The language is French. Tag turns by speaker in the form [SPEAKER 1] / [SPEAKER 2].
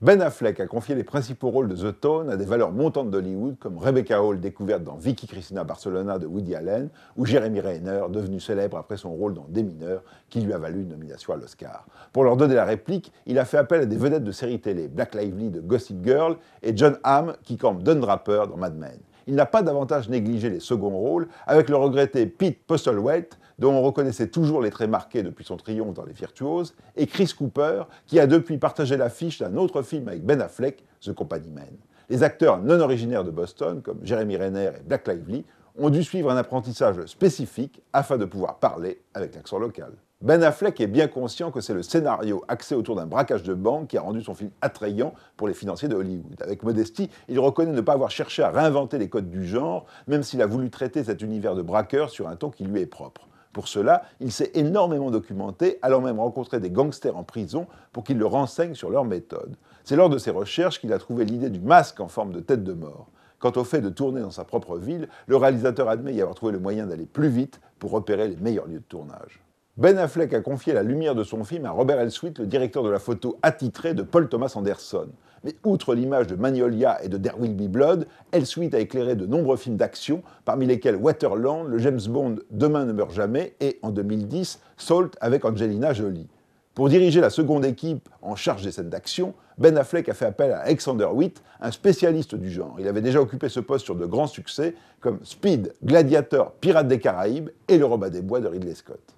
[SPEAKER 1] Ben Affleck a confié les principaux rôles de The Tone à des valeurs montantes d'Hollywood comme Rebecca Hall découverte dans Vicky Cristina Barcelona de Woody Allen ou Jeremy Rayner devenu célèbre après son rôle dans Des mineurs qui lui a valu une nomination à l'Oscar. Pour leur donner la réplique, il a fait appel à des vedettes de séries télé, Black Lively de Gossip Girl et John Hamm qui campe Dun Draper dans Mad Men il n'a pas davantage négligé les seconds rôles, avec le regretté Pete Postlewaite, dont on reconnaissait toujours les traits marqués depuis son triomphe dans Les Virtuoses, et Chris Cooper, qui a depuis partagé l'affiche d'un autre film avec Ben Affleck, The Company Man. Les acteurs non originaires de Boston, comme Jeremy Renner et Black Lively, ont dû suivre un apprentissage spécifique afin de pouvoir parler avec l'accent local. Ben Affleck est bien conscient que c'est le scénario axé autour d'un braquage de banque qui a rendu son film attrayant pour les financiers de Hollywood. Avec modestie, il reconnaît ne pas avoir cherché à réinventer les codes du genre, même s'il a voulu traiter cet univers de braqueur sur un ton qui lui est propre. Pour cela, il s'est énormément documenté, allant même rencontrer des gangsters en prison pour qu'ils le renseignent sur leurs méthodes. C'est lors de ses recherches qu'il a trouvé l'idée du masque en forme de tête de mort. Quant au fait de tourner dans sa propre ville, le réalisateur admet y avoir trouvé le moyen d'aller plus vite pour repérer les meilleurs lieux de tournage. Ben Affleck a confié la lumière de son film à Robert Elswit, le directeur de la photo attitré de Paul Thomas Anderson. Mais outre l'image de Magnolia et de There Will Be Blood, Elswit a éclairé de nombreux films d'action, parmi lesquels Waterland, le James Bond Demain ne meurt jamais et, en 2010, Salt avec Angelina Jolie. Pour diriger la seconde équipe en charge des scènes d'action, Ben Affleck a fait appel à Alexander Witt, un spécialiste du genre. Il avait déjà occupé ce poste sur de grands succès comme Speed, Gladiator, Pirates des Caraïbes et Le Robin des Bois de Ridley Scott.